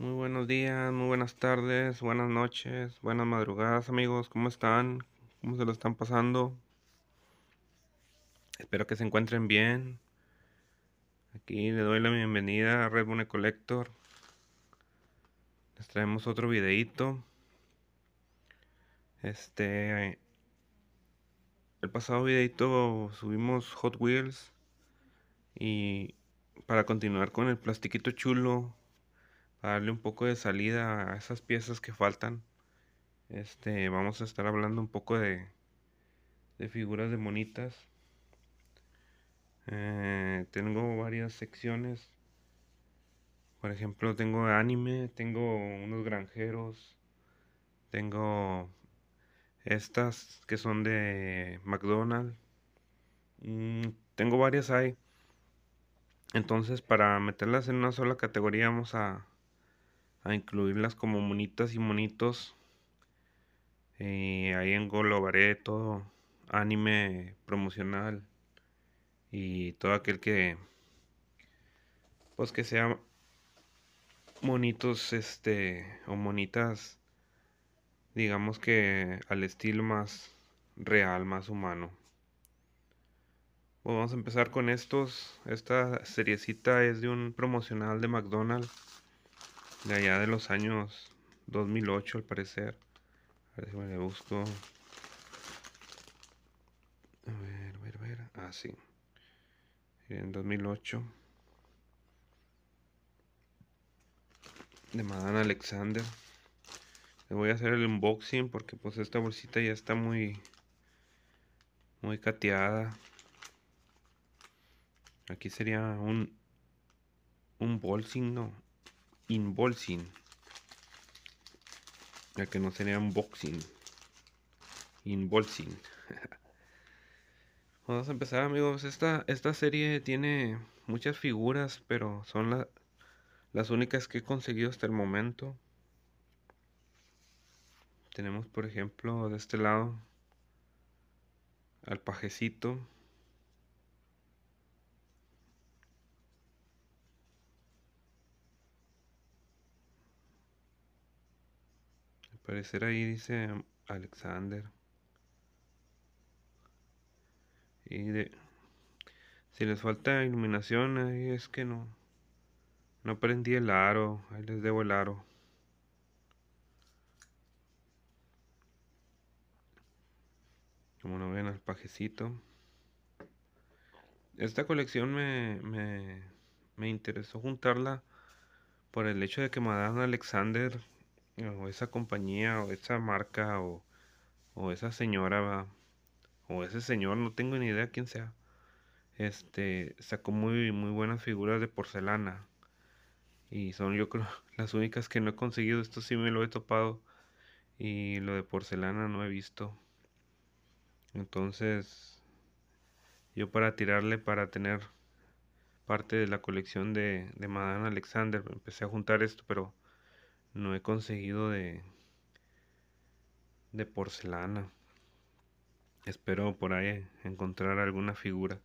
Muy buenos días, muy buenas tardes, buenas noches, buenas madrugadas amigos, ¿cómo están? ¿Cómo se lo están pasando? Espero que se encuentren bien. Aquí le doy la bienvenida a Red Bone Collector. Les traemos otro videito. Este... El pasado videito subimos Hot Wheels y para continuar con el plastiquito chulo darle un poco de salida a esas piezas que faltan. Este, vamos a estar hablando un poco de, de figuras de monitas. Eh, tengo varias secciones. Por ejemplo, tengo anime, tengo unos granjeros, tengo estas que son de McDonald's. Mm, tengo varias ahí. Entonces, para meterlas en una sola categoría, vamos a, a incluirlas como monitas y monitos. Y eh, ahí englobaré todo anime promocional y todo aquel que pues que sea monitos este o monitas digamos que al estilo más real, más humano. Pues, vamos a empezar con estos. Esta seriecita es de un promocional de McDonald's de allá de los años 2008 al parecer. A ver si me le busco. A ver, a ver, a ver. Ah, sí. En 2008. De Madame Alexander. Le voy a hacer el unboxing porque pues esta bolsita ya está muy... Muy cateada. Aquí sería un... Un bolsing, no. Involsing ya que no sería unboxing, Involsing Vamos a empezar amigos, esta, esta serie tiene muchas figuras, pero son las únicas que he conseguido hasta el momento. Tenemos por ejemplo de este lado al pajecito parecer ahí dice Alexander. Y de, si les falta iluminación, ahí es que no. No prendí el aro, ahí les debo el aro. Como no ven al pajecito. Esta colección me, me, interesó juntarla por el hecho de que Madame Alexander o esa compañía o esa marca o, esa señora o ese señor, no tengo ni idea quién sea, este, sacó muy, muy buenas figuras de porcelana. Y son yo creo las únicas que no he conseguido. Esto sí me lo he topado. Y lo de porcelana no he visto. Entonces, yo para tirarle, para tener parte de la colección de, de Madame Alexander, empecé a juntar esto, pero no he conseguido de, de porcelana. Espero por ahí encontrar alguna figura.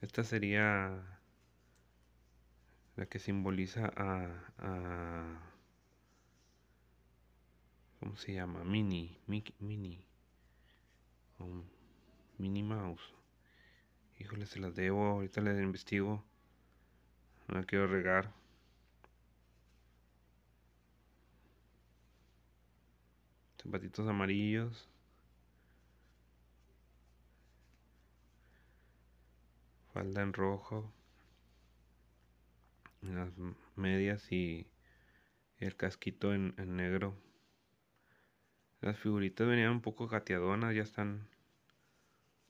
Esta sería la que simboliza a, a ¿Cómo se llama? Mini, Mini. Oh, mini Mouse. Híjole, se las debo. Ahorita les investigo. No la quiero regar. Zapatitos amarillos. Falda en rojo. Las medias y el casquito en, negro. Las figuritas venían un poco gateadonas, ya están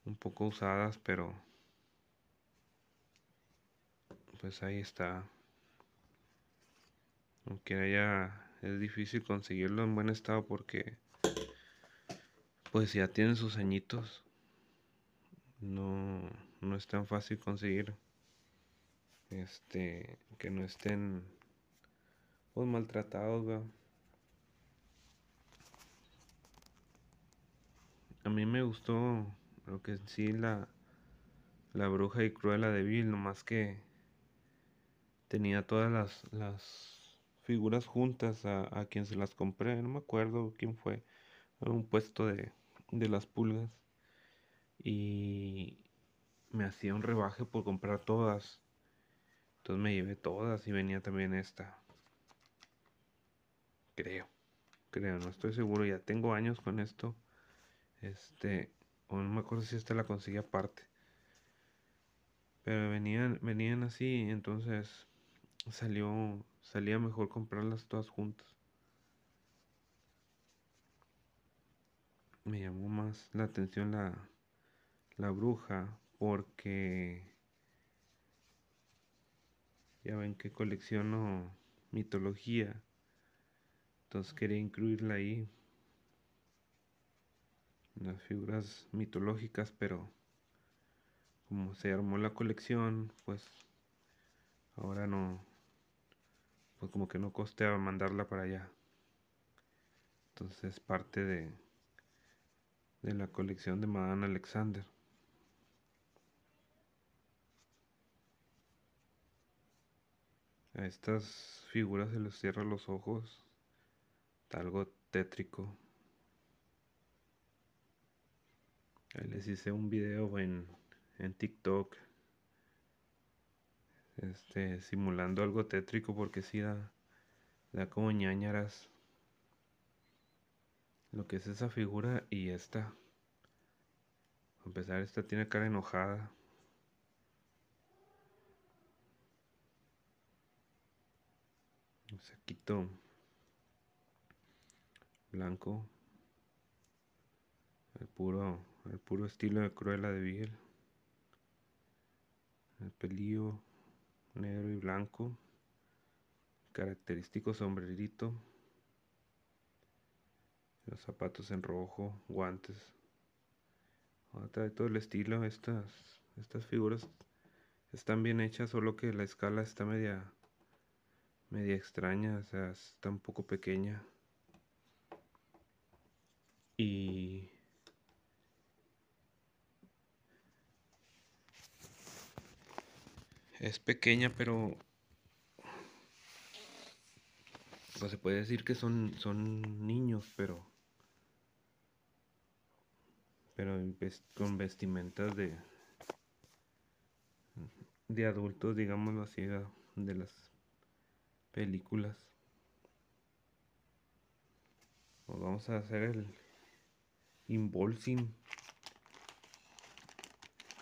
un poco usadas, pero pues ahí está. Aunque haya es difícil conseguirlo en buen estado porque pues ya tienen sus añitos. No, es tan fácil conseguir este que no estén pues, maltratados. A mí me gustó lo que sí la, la bruja y cruela de Bill, nomás que tenía todas las, figuras juntas a, a, quien se las compré, no me acuerdo quién fue, un puesto de, de las pulgas y me hacía un rebaje por comprar todas. Entonces me llevé todas y venía también esta. Creo, creo, no estoy seguro, ya tengo años con esto. Este, o no me acuerdo si esta la conseguí aparte. Pero venían, venían así, entonces salió, salía mejor comprarlas todas juntas. me llamó más la atención la, bruja porque ya ven que colecciono mitología, entonces quería incluirla ahí, las figuras mitológicas, pero como se armó la colección, pues ahora no, pues como que no costeaba mandarla para allá. Entonces parte de de la colección de Madame Alexander. A estas figuras se les cierra los ojos, algo tétrico. les hice un video en, en TikTok este, simulando algo tétrico porque si sí da, da como ñañaras lo que es esa figura y esta. A empezar, esta tiene cara enojada. Saquito blanco. El puro, el puro estilo de Cruella de Vigel. El pelillo negro y blanco. Característico sombrerito los zapatos en rojo, guantes. trae todo el estilo. Estas, estas figuras están bien hechas, solo que la escala está media, media extraña, o sea, está un poco pequeña. Y es pequeña, pero no se puede decir que son, son niños, pero pero con vestimentas de, de adultos, digámoslo así, de las películas. Pues vamos a hacer el embolsing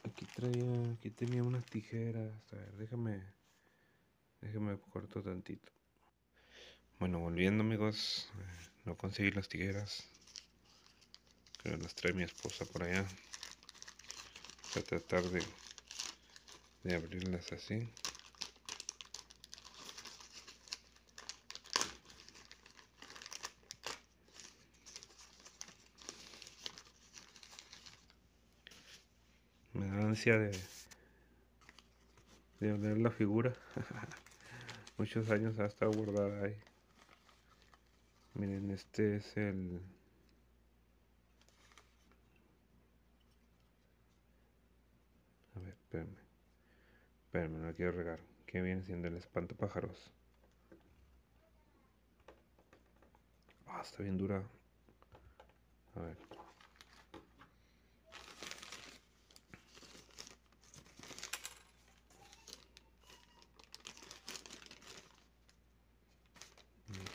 Aquí traía, aquí tenía unas tijeras. A ver, déjame, déjame corto tantito. Bueno, volviendo amigos, eh, no conseguí las tijeras, que las trae mi esposa por allá voy a tratar de, de abrirlas así me da ansia de de ver la figura muchos años ha estado guardada ahí miren este es el Espérame. Espérame, no quiero regar. ¿Qué viene siendo el pájaros? Ah, está bien dura. A ver.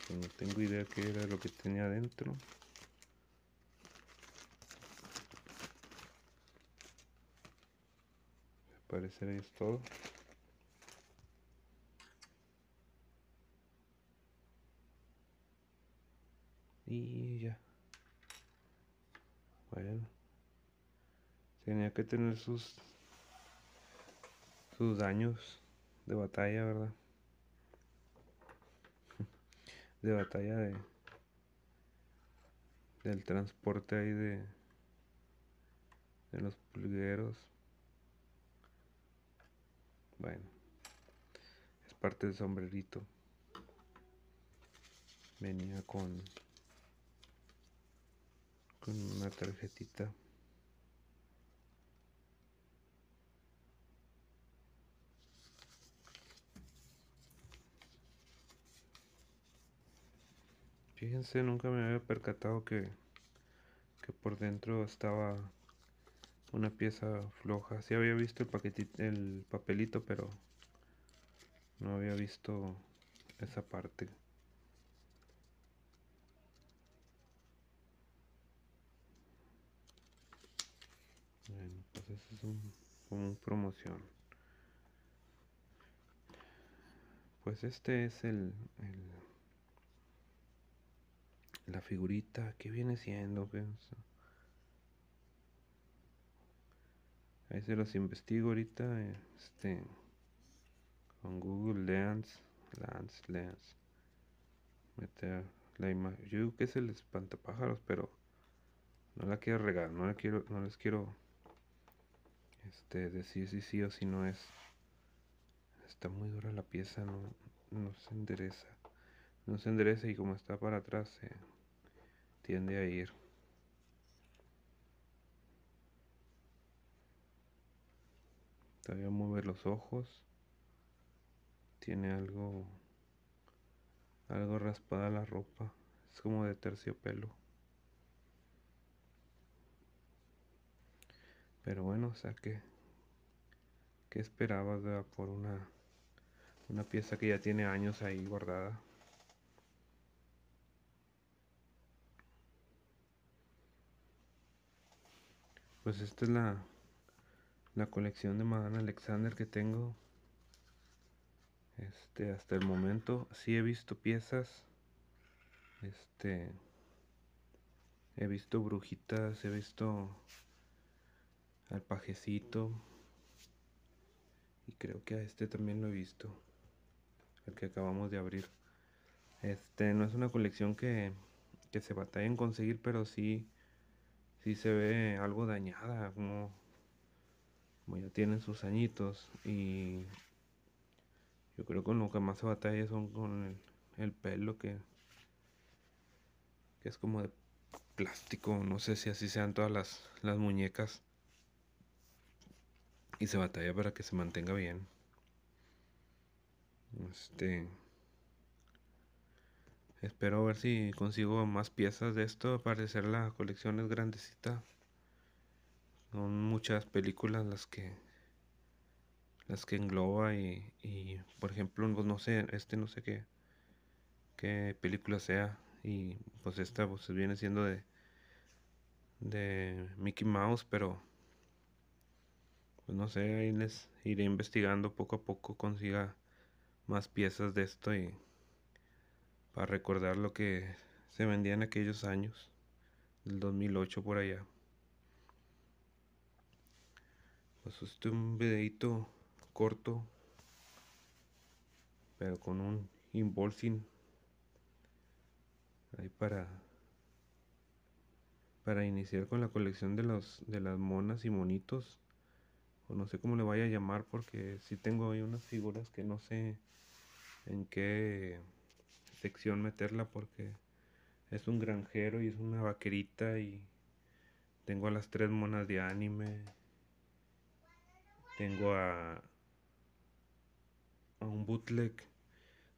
Pues no tengo idea qué era lo que tenía adentro. parecer es todo. Y ya. Bueno. Tenía que tener sus sus daños de batalla, ¿verdad? De batalla de del transporte ahí de de los pulgueros bueno, es parte del sombrerito. Venía con, con una tarjetita. Fíjense, nunca me había percatado que, que por dentro estaba una pieza floja. Si había visto el paquetito, el papelito, pero no había visto esa parte. Bueno, pues eso es un, como promoción. Pues este es el, la figurita que viene siendo. pienso Ahí se los investigo ahorita. Este. Con Google Lens. Lens, Lens. Meter la imagen. Yo digo que es el espantapájaros, pero. No la quiero regar. No, quiero, no les quiero. Este. Decir si sí o si no es. Está muy dura la pieza. No, no se endereza. No se endereza y como está para atrás. tiende a ir. a mueve los ojos. Tiene algo algo raspada la ropa, es como de terciopelo. Pero bueno, o sea que qué esperabas por una una pieza que ya tiene años ahí guardada. Pues esta es la la colección de Madame Alexander que tengo. Este, hasta el momento sí he visto piezas. Este, he visto brujitas, he visto al pajecito. Y creo que a este también lo he visto. El que acabamos de abrir. Este, no es una colección que, que se batalla en conseguir, pero sí, sí se ve algo dañada, como como ya tienen sus añitos y yo creo que lo que más se batalla son con el, pelo que, es como de plástico, no sé si así sean todas las, muñecas y se batalla para que se mantenga bien. Este espero ver si consigo más piezas de esto para hacer la colección es grandecita. Son muchas películas las que las que engloba y, y por ejemplo, pues, no sé, este no sé qué, qué película sea y pues esta pues viene siendo de de Mickey Mouse, pero pues no sé, ahí les iré investigando poco a poco consiga más piezas de esto y para recordar lo que se vendía en aquellos años, del 2008 por allá. pues un videito corto pero con un involving ahí para para iniciar con la colección de los de las monas y monitos o no sé cómo le vaya a llamar porque si tengo ahí unas figuras que no sé en qué sección meterla porque es un granjero y es una vaquerita y tengo a las tres monas de anime tengo a, a un bootleg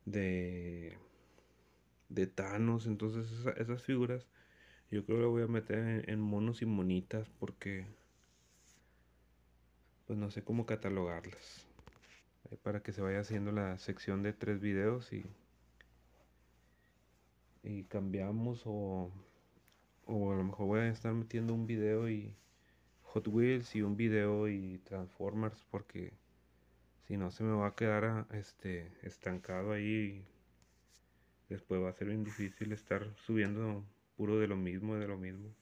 de, de Thanos. Entonces esas figuras yo creo que las voy a meter en, monos y monitas porque pues no sé cómo catalogarlas. para que se vaya haciendo la sección de tres videos y, y cambiamos o, o a lo mejor voy a estar metiendo un video y Hot Wheels y un video y Transformers porque si no se me va a quedar ah, este, estancado ahí. Y después va a ser muy difícil estar subiendo puro de lo mismo, de lo mismo.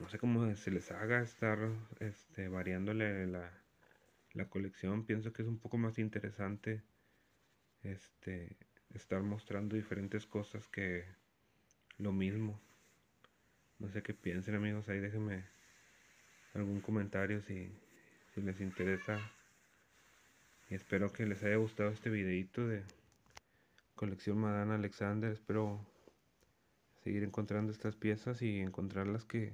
No sé cómo se les haga estar este, variando la, colección. Pienso que es un poco más interesante este, estar mostrando diferentes cosas que lo mismo. No sé qué piensen amigos, ahí déjenme algún comentario si, les interesa. Y espero que les haya gustado este videito de colección Madana Alexander. Espero seguir encontrando estas piezas y encontrar las que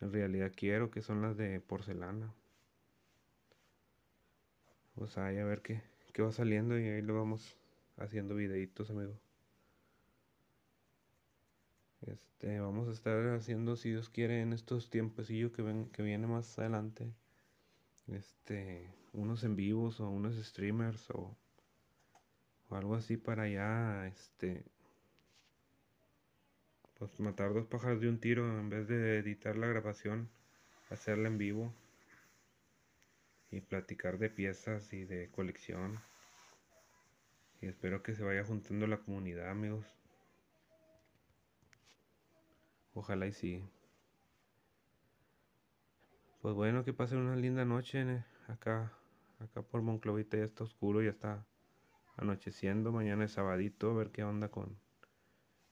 en realidad quiero, que son las de porcelana. Pues ahí a ver qué, qué va saliendo y ahí lo vamos haciendo videitos, amigos. Este, vamos a estar haciendo, si Dios quiere, en estos yo que, ven, que viene más adelante, este, unos en vivos o unos streamers o, o algo así para ya, este, pues matar dos pájaros de un tiro en vez de editar la grabación, hacerla en vivo y platicar de piezas y de colección. Y espero que se vaya juntando la comunidad, amigos. Ojalá y sí. Pues bueno, que pasen una linda noche eh, acá. Acá por Monclovita ya está oscuro, ya está anocheciendo. Mañana es sabadito, a ver qué onda con,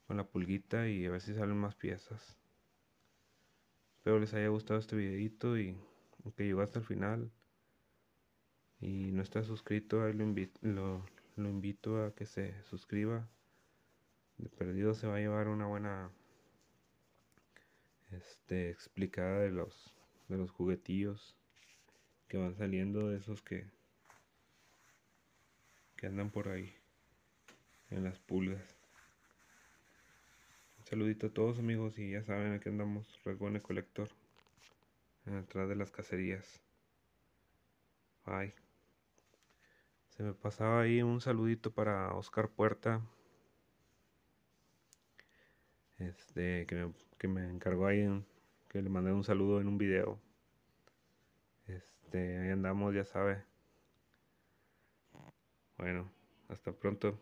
la pulguita y a ver si salen más piezas. Espero les haya gustado este videito y que llegó hasta el final y no está suscrito, ahí lo invito a que se suscriba. De perdido se va a llevar una buena este, explicada de los, de los juguetillos que van saliendo de esos que, que andan por ahí en las pulgas. Un saludito a todos amigos y ya saben aquí andamos el colector, atrás de las cacerías. Bye. Se me pasaba ahí un saludito para Oscar Puerta, este, que, me, que me encargó alguien que le mandé un saludo en un video. Este, ahí andamos, ya sabe. Bueno, hasta pronto.